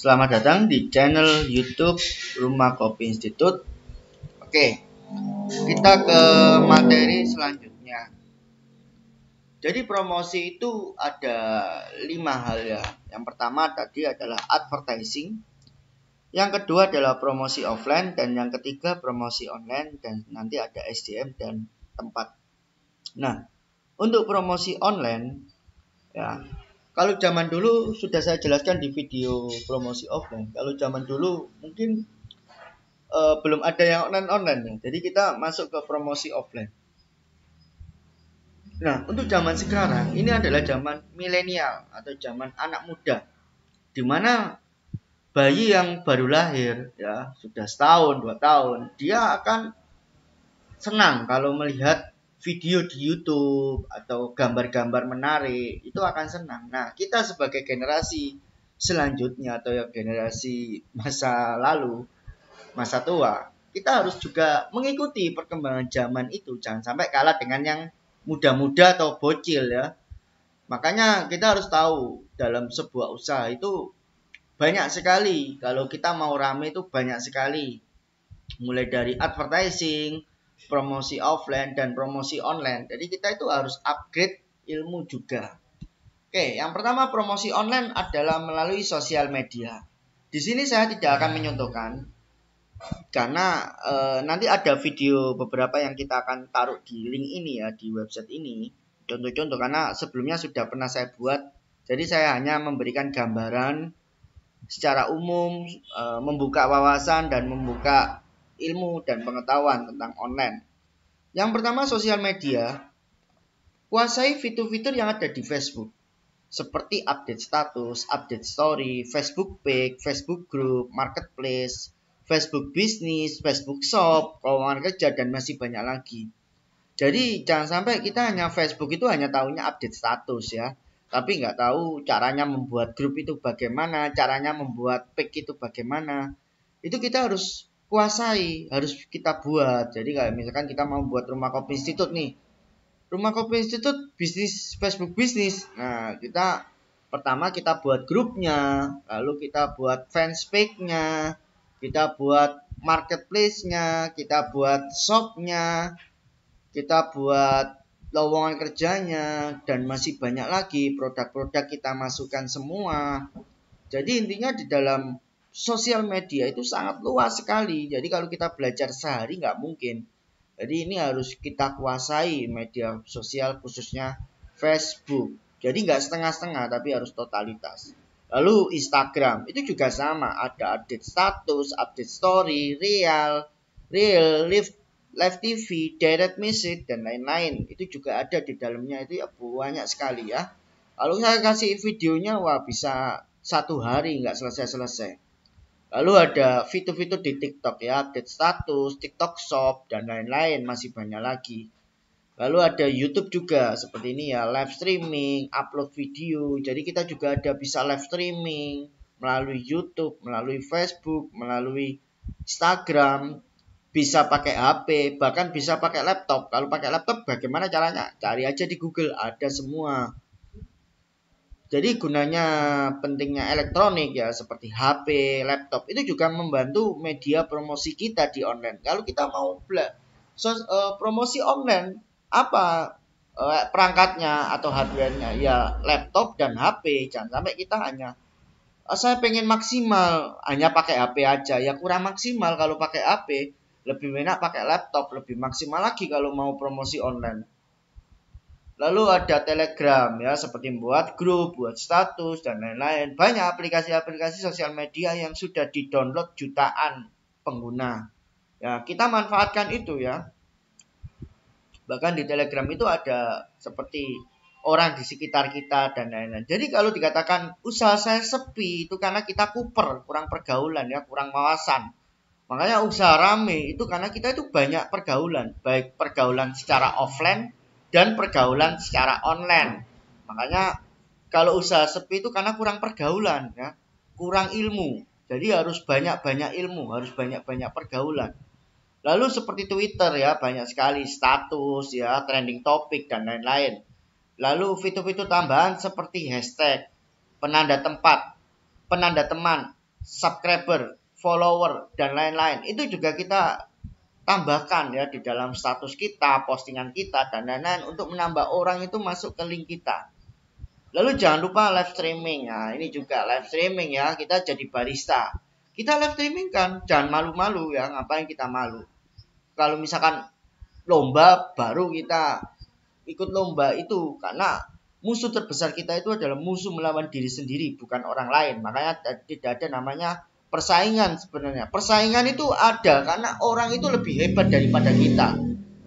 Selamat datang di channel YouTube Rumah Kopi Institute. Oke, kita ke materi selanjutnya. Jadi promosi itu ada lima hal ya. Yang pertama tadi adalah advertising. Yang kedua adalah promosi offline dan yang ketiga promosi online dan nanti ada SDM dan tempat. Nah, untuk promosi online ya kalau zaman dulu sudah saya jelaskan di video promosi offline. Kalau zaman dulu mungkin uh, belum ada yang online online ya. Jadi kita masuk ke promosi offline. Nah, untuk zaman sekarang ini adalah zaman milenial atau zaman anak muda. Di mana bayi yang baru lahir ya sudah setahun dua tahun dia akan senang kalau melihat video di YouTube atau gambar-gambar menarik itu akan senang. Nah, kita sebagai generasi selanjutnya atau yang generasi masa lalu, masa tua, kita harus juga mengikuti perkembangan zaman itu. Jangan sampai kalah dengan yang muda-muda atau bocil ya. Makanya kita harus tahu dalam sebuah usaha itu banyak sekali. Kalau kita mau rame itu banyak sekali. Mulai dari advertising, promosi offline dan promosi online. Jadi kita itu harus upgrade ilmu juga. Oke, yang pertama promosi online adalah melalui sosial media. Di sini saya tidak akan menyentuhkan karena e, nanti ada video beberapa yang kita akan taruh di link ini ya di website ini. Contoh-contoh karena sebelumnya sudah pernah saya buat. Jadi saya hanya memberikan gambaran secara umum e, membuka wawasan dan membuka ilmu dan pengetahuan tentang online. Yang pertama sosial media, kuasai fitur-fitur yang ada di Facebook. Seperti update status, update story, Facebook page, Facebook group, marketplace, Facebook bisnis, Facebook shop, lowongan kerja, dan masih banyak lagi. Jadi jangan sampai kita hanya Facebook itu hanya tahunya update status ya. Tapi nggak tahu caranya membuat grup itu bagaimana, caranya membuat page itu bagaimana. Itu kita harus kuasai harus kita buat jadi kayak misalkan kita mau buat rumah kopi institut nih rumah kopi institut bisnis Facebook bisnis nah kita pertama kita buat grupnya lalu kita buat fanspage-nya kita buat marketplace-nya kita buat shop nya kita buat lowongan kerjanya dan masih banyak lagi produk-produk kita masukkan semua jadi intinya di dalam sosial media itu sangat luas sekali. Jadi kalau kita belajar sehari nggak mungkin. Jadi ini harus kita kuasai media sosial khususnya Facebook. Jadi nggak setengah-setengah tapi harus totalitas. Lalu Instagram itu juga sama, ada update status, update story, real, real, live, live TV, direct message dan lain-lain. Itu juga ada di dalamnya itu ya banyak sekali ya. Kalau saya kasih videonya wah bisa satu hari nggak selesai-selesai. Lalu ada fitur-fitur di TikTok ya, update status, TikTok Shop dan lain-lain masih banyak lagi. Lalu ada YouTube juga seperti ini ya, live streaming, upload video. Jadi kita juga ada bisa live streaming melalui YouTube, melalui Facebook, melalui Instagram, bisa pakai HP, bahkan bisa pakai laptop. Kalau pakai laptop bagaimana caranya? Cari aja di Google, ada semua. Jadi gunanya pentingnya elektronik ya seperti HP, laptop itu juga membantu media promosi kita di online. Kalau kita mau blog, so, uh, promosi online apa uh, perangkatnya atau hardwarenya ya laptop dan HP. Jangan sampai kita hanya uh, saya pengen maksimal hanya pakai HP aja ya kurang maksimal kalau pakai HP lebih enak pakai laptop lebih maksimal lagi kalau mau promosi online Lalu ada Telegram ya seperti buat grup, buat status dan lain-lain. Banyak aplikasi-aplikasi sosial media yang sudah di-download jutaan pengguna. Ya, kita manfaatkan itu ya. Bahkan di Telegram itu ada seperti orang di sekitar kita dan lain-lain. Jadi kalau dikatakan usaha saya sepi itu karena kita kuper, kurang pergaulan ya, kurang wawasan. Makanya usaha rame itu karena kita itu banyak pergaulan, baik pergaulan secara offline dan pergaulan secara online. Makanya kalau usaha sepi itu karena kurang pergaulan ya, kurang ilmu. Jadi harus banyak-banyak ilmu, harus banyak-banyak pergaulan. Lalu seperti Twitter ya, banyak sekali status ya, trending topic dan lain-lain. Lalu fitur-fitur tambahan seperti hashtag, penanda tempat, penanda teman, subscriber, follower dan lain-lain. Itu juga kita tambahkan ya di dalam status kita, postingan kita, dan lain-lain untuk menambah orang itu masuk ke link kita. Lalu jangan lupa live streaming. ya ini juga live streaming ya, kita jadi barista. Kita live streaming kan, jangan malu-malu ya, ngapain kita malu. Kalau misalkan lomba baru kita ikut lomba itu karena musuh terbesar kita itu adalah musuh melawan diri sendiri bukan orang lain. Makanya tidak ada namanya persaingan sebenarnya. Persaingan itu ada karena orang itu lebih hebat daripada kita.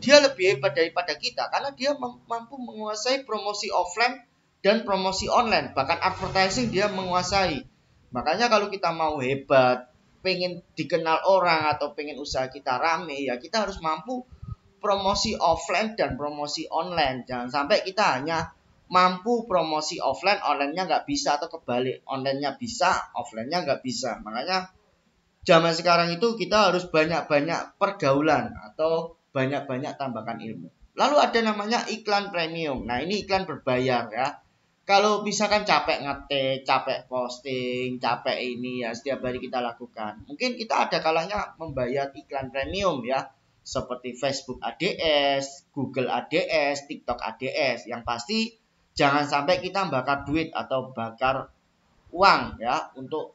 Dia lebih hebat daripada kita karena dia mampu menguasai promosi offline dan promosi online, bahkan advertising dia menguasai. Makanya kalau kita mau hebat, pengen dikenal orang atau pengen usaha kita rame, ya kita harus mampu promosi offline dan promosi online. Jangan sampai kita hanya mampu promosi offline, online-nya nggak bisa atau kebalik, online-nya bisa, offline-nya nggak bisa. Makanya zaman sekarang itu kita harus banyak-banyak pergaulan atau banyak-banyak tambahkan ilmu. Lalu ada namanya iklan premium. Nah ini iklan berbayar ya. Kalau misalkan capek ngetik, capek posting, capek ini ya setiap hari kita lakukan. Mungkin kita ada kalanya membayar iklan premium ya. Seperti Facebook ADS, Google ADS, TikTok ADS. Yang pasti jangan sampai kita bakar duit atau bakar uang ya untuk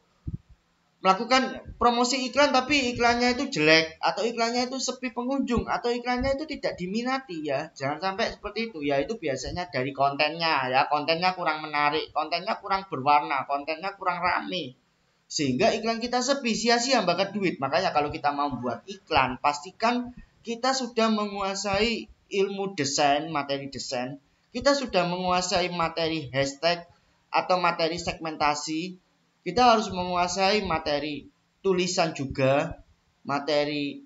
melakukan promosi iklan tapi iklannya itu jelek atau iklannya itu sepi pengunjung atau iklannya itu tidak diminati ya jangan sampai seperti itu ya itu biasanya dari kontennya ya kontennya kurang menarik kontennya kurang berwarna kontennya kurang rame sehingga iklan kita sepi sia-sia bakar duit makanya kalau kita mau buat iklan pastikan kita sudah menguasai ilmu desain materi desain kita sudah menguasai materi hashtag atau materi segmentasi, kita harus menguasai materi tulisan juga, materi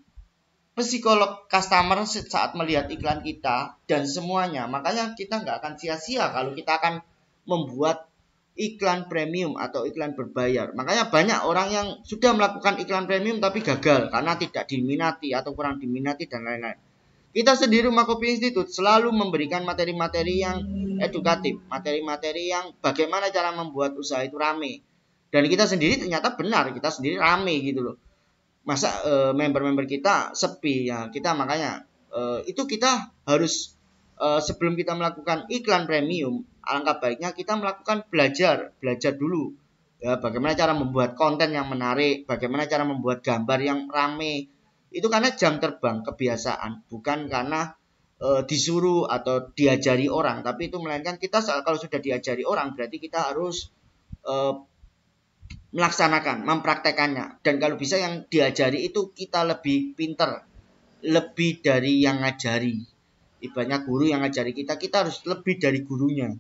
psikolog customer saat melihat iklan kita dan semuanya. Makanya kita nggak akan sia-sia kalau kita akan membuat iklan premium atau iklan berbayar. Makanya banyak orang yang sudah melakukan iklan premium tapi gagal karena tidak diminati atau kurang diminati dan lain-lain. Kita sendiri rumah kopi institut selalu memberikan materi-materi yang edukatif, materi-materi yang bagaimana cara membuat usaha itu rame. Dan kita sendiri ternyata benar, kita sendiri rame gitu loh. Masa eh, member-member uh, kita sepi ya, kita makanya uh, itu kita harus uh, sebelum kita melakukan iklan premium, alangkah baiknya kita melakukan belajar, belajar dulu. Ya, bagaimana cara membuat konten yang menarik, bagaimana cara membuat gambar yang rame, itu karena jam terbang kebiasaan bukan karena e, disuruh atau diajari orang tapi itu melainkan kita kalau sudah diajari orang berarti kita harus e, melaksanakan mempraktekannya dan kalau bisa yang diajari itu kita lebih pinter lebih dari yang ngajari ibaratnya guru yang ngajari kita kita harus lebih dari gurunya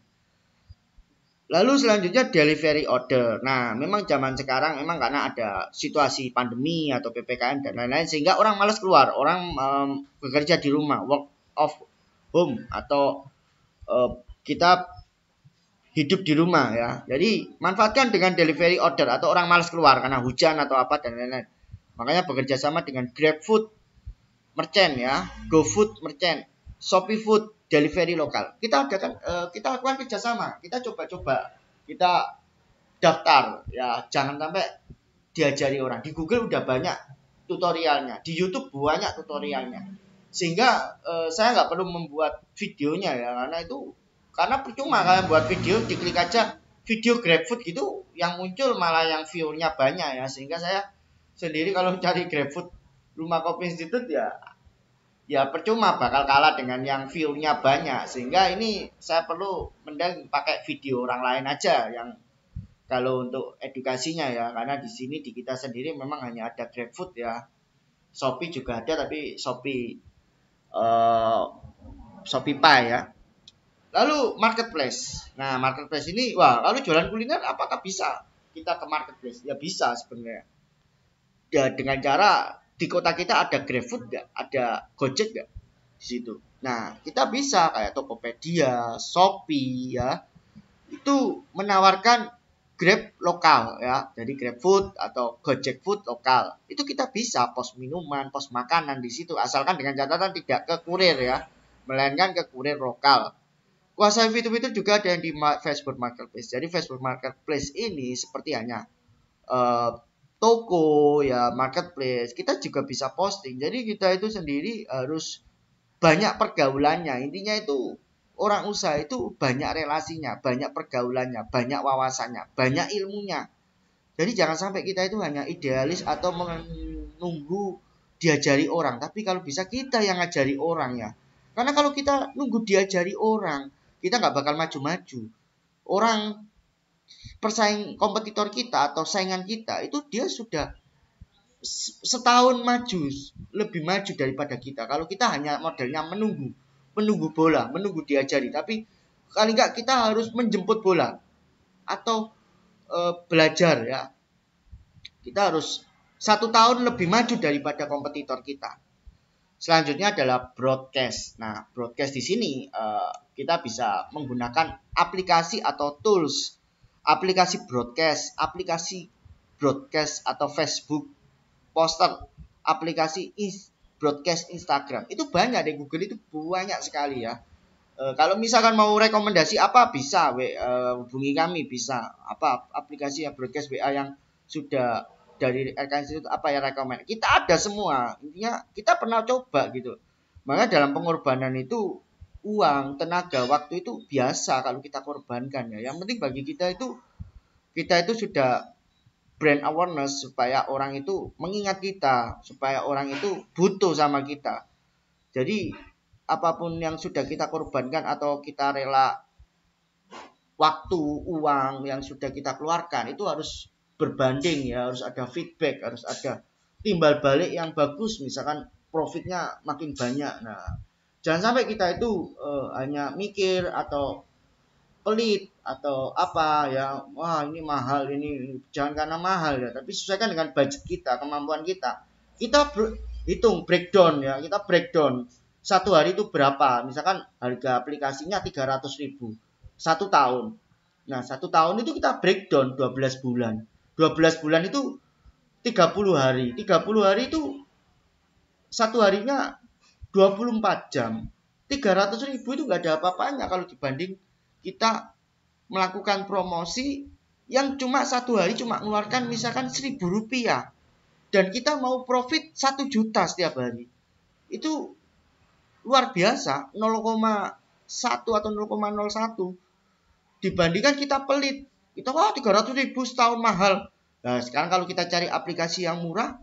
Lalu selanjutnya delivery order. Nah, memang zaman sekarang memang karena ada situasi pandemi atau PPKM dan lain-lain sehingga orang malas keluar, orang um, bekerja di rumah, work of home atau uh, kita hidup di rumah ya. Jadi manfaatkan dengan delivery order atau orang malas keluar karena hujan atau apa dan lain-lain. Makanya bekerja sama dengan GrabFood merchant ya, GoFood merchant, ShopeeFood delivery lokal. Kita adakan uh, eh, kita lakukan kerjasama, kita coba-coba, kita daftar ya, jangan sampai diajari orang. Di Google udah banyak tutorialnya, di YouTube banyak tutorialnya, sehingga uh, saya nggak perlu membuat videonya ya, karena itu karena percuma kalian buat video diklik aja video GrabFood gitu yang muncul malah yang view-nya banyak ya sehingga saya sendiri kalau cari GrabFood Rumah Kopi Institute ya ya percuma bakal kalah dengan yang view-nya banyak sehingga ini saya perlu mending pakai video orang lain aja yang kalau untuk edukasinya ya karena di sini di kita sendiri memang hanya ada GrabFood ya Shopee juga ada tapi Shopee uh, Shopee Pay ya lalu marketplace nah marketplace ini wah lalu jualan kuliner apakah bisa kita ke marketplace ya bisa sebenarnya ya dengan cara di kota kita ada GrabFood nggak? Ada Gojek nggak di situ? Nah, kita bisa kayak Tokopedia, Shopee ya. Itu menawarkan Grab lokal ya. Jadi GrabFood atau Gojek Food lokal. Itu kita bisa pos minuman, pos makanan di situ asalkan dengan catatan tidak ke kurir ya, melainkan ke kurir lokal. Kuasa fitur itu juga ada yang di Facebook Marketplace. Jadi Facebook Marketplace ini seperti hanya uh, toko ya marketplace kita juga bisa posting jadi kita itu sendiri harus banyak pergaulannya intinya itu orang usaha itu banyak relasinya banyak pergaulannya banyak wawasannya banyak ilmunya jadi jangan sampai kita itu hanya idealis atau menunggu diajari orang tapi kalau bisa kita yang ngajari orang ya karena kalau kita nunggu diajari orang kita nggak bakal maju-maju orang persaing kompetitor kita atau saingan kita itu dia sudah setahun maju lebih maju daripada kita kalau kita hanya modelnya menunggu menunggu bola menunggu diajari tapi kali nggak kita harus menjemput bola atau e, belajar ya kita harus satu tahun lebih maju daripada kompetitor kita selanjutnya adalah broadcast nah broadcast di sini e, kita bisa menggunakan aplikasi atau tools aplikasi broadcast, aplikasi broadcast atau Facebook, poster, aplikasi broadcast Instagram. Itu banyak di Google itu banyak sekali ya. E, kalau misalkan mau rekomendasi apa bisa we, e, eh, hubungi kami bisa apa aplikasi yang broadcast WA yang sudah dari RK Institute apa yang rekomend. Kita ada semua. Intinya kita pernah coba gitu. makanya dalam pengorbanan itu uang, tenaga, waktu itu biasa kalau kita korbankan ya. Yang penting bagi kita itu kita itu sudah brand awareness supaya orang itu mengingat kita, supaya orang itu butuh sama kita. Jadi apapun yang sudah kita korbankan atau kita rela waktu, uang yang sudah kita keluarkan itu harus berbanding ya, harus ada feedback, harus ada timbal balik yang bagus misalkan profitnya makin banyak. Nah, jangan sampai kita itu uh, hanya mikir atau pelit atau apa ya wah ini mahal ini jangan karena mahal ya tapi sesuaikan dengan budget kita kemampuan kita kita ber, hitung breakdown ya kita breakdown satu hari itu berapa misalkan harga aplikasinya 300 ribu satu tahun nah satu tahun itu kita breakdown 12 bulan 12 bulan itu 30 hari 30 hari itu satu harinya 24 jam 300 ribu itu nggak ada apa-apanya kalau dibanding kita melakukan promosi yang cuma satu hari cuma mengeluarkan misalkan 1000 rupiah dan kita mau profit satu juta setiap hari itu luar biasa 0,1 atau 0,01 dibandingkan kita pelit kita wah 300 ribu setahun mahal nah sekarang kalau kita cari aplikasi yang murah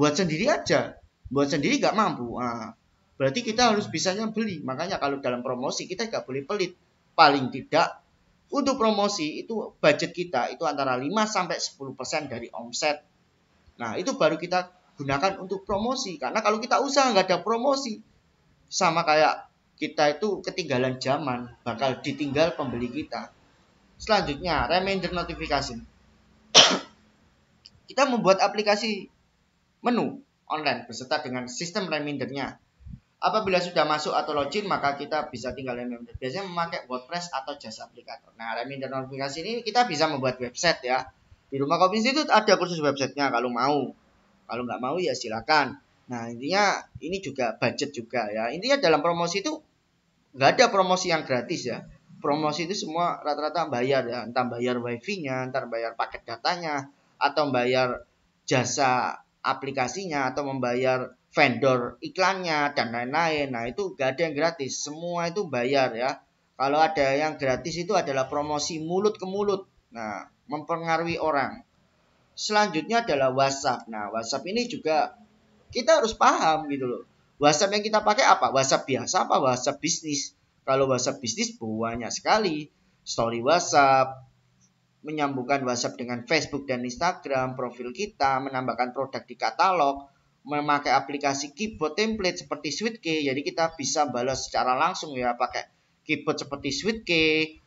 buat sendiri aja buat sendiri nggak mampu nah, Berarti kita harus bisanya beli. Makanya kalau dalam promosi kita nggak boleh pelit. Paling tidak untuk promosi itu budget kita itu antara 5 sampai 10% dari omset. Nah, itu baru kita gunakan untuk promosi. Karena kalau kita usaha nggak ada promosi, sama kayak kita itu ketinggalan zaman, bakal ditinggal pembeli kita. Selanjutnya, reminder notification. kita membuat aplikasi menu online beserta dengan sistem remindernya Apabila sudah masuk atau login, maka kita bisa tinggal MMD. Biasanya memakai WordPress atau jasa aplikator. Nah, dan notifikasi ini kita bisa membuat website ya. Di Rumah Kopi Institute ada kursus websitenya kalau mau. Kalau nggak mau ya silakan. Nah, intinya ini juga budget juga ya. Intinya dalam promosi itu nggak ada promosi yang gratis ya. Promosi itu semua rata-rata bayar ya. Entah bayar wifi-nya, entar bayar paket datanya, atau bayar jasa aplikasinya, atau membayar vendor iklannya dan lain-lain. Nah itu gak ada yang gratis, semua itu bayar ya. Kalau ada yang gratis itu adalah promosi mulut ke mulut. Nah mempengaruhi orang. Selanjutnya adalah WhatsApp. Nah WhatsApp ini juga kita harus paham gitu loh. WhatsApp yang kita pakai apa? WhatsApp biasa apa? WhatsApp bisnis. Kalau WhatsApp bisnis banyak sekali. Story WhatsApp, menyambungkan WhatsApp dengan Facebook dan Instagram, profil kita, menambahkan produk di katalog, memakai aplikasi keyboard template seperti Key, jadi kita bisa balas secara langsung ya pakai keyboard seperti Key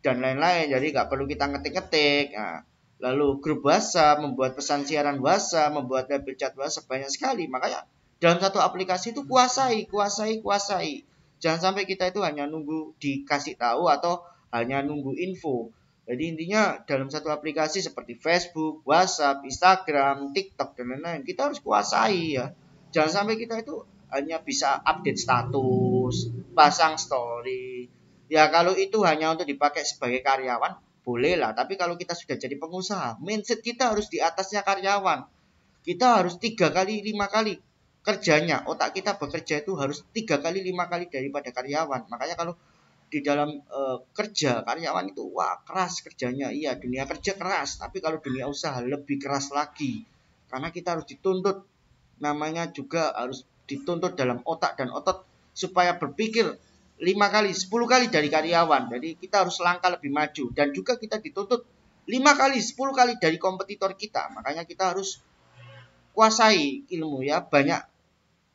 dan lain-lain. Jadi nggak perlu kita ngetik-ngetik. Nah, lalu grup WhatsApp, membuat pesan siaran WhatsApp, membuat label chat WhatsApp banyak sekali. Makanya dalam satu aplikasi itu kuasai, kuasai, kuasai. Jangan sampai kita itu hanya nunggu dikasih tahu atau hanya nunggu info. Jadi intinya dalam satu aplikasi seperti Facebook, WhatsApp, Instagram, TikTok dan lain-lain kita harus kuasai ya. Jangan sampai kita itu hanya bisa update status, pasang story. Ya kalau itu hanya untuk dipakai sebagai karyawan bolehlah. Tapi kalau kita sudah jadi pengusaha, mindset kita harus di atasnya karyawan. Kita harus tiga kali lima kali kerjanya otak kita bekerja itu harus tiga kali lima kali daripada karyawan makanya kalau di dalam e, kerja karyawan itu wah keras kerjanya iya dunia kerja keras tapi kalau dunia usaha lebih keras lagi karena kita harus dituntut namanya juga harus dituntut dalam otak dan otot supaya berpikir lima kali 10 kali dari karyawan jadi kita harus langkah lebih maju dan juga kita dituntut lima kali 10 kali dari kompetitor kita makanya kita harus kuasai ilmu ya banyak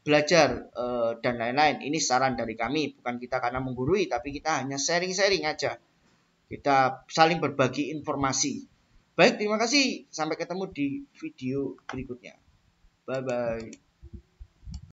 belajar uh, dan lain-lain. Ini saran dari kami, bukan kita karena menggurui, tapi kita hanya sharing-sharing aja. Kita saling berbagi informasi. Baik, terima kasih. Sampai ketemu di video berikutnya. Bye-bye.